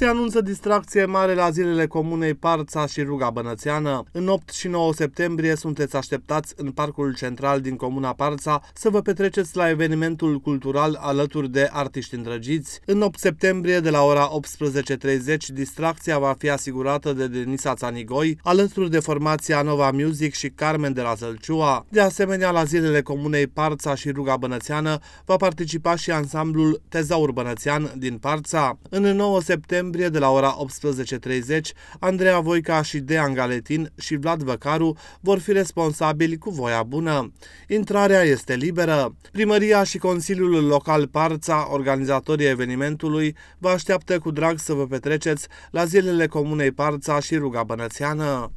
Se anunță distracție mare la zilele comunei Parța și Ruga Bănățeană. În 8 și 9 septembrie sunteți așteptați în Parcul Central din comuna Parța să vă petreceți la evenimentul cultural alături de artiști îndrăgiți. În 8 septembrie, de la ora 18.30, distracția va fi asigurată de Denisa Țanigoi, alături de formația Nova Music și Carmen de la Zălciua. De asemenea, la zilele comunei Parța și Ruga Bănățeană va participa și ansamblul Tezaur Bănățean din Parța. În 9 septembrie, decembrie de la ora 18.30, Andreea Voica și Dean Galetin și Vlad Văcaru vor fi responsabili cu voia bună. Intrarea este liberă. Primăria și Consiliul Local Parța, organizatorii evenimentului, vă așteaptă cu drag să vă petreceți la zilele Comunei Parța și Ruga Bănățeană.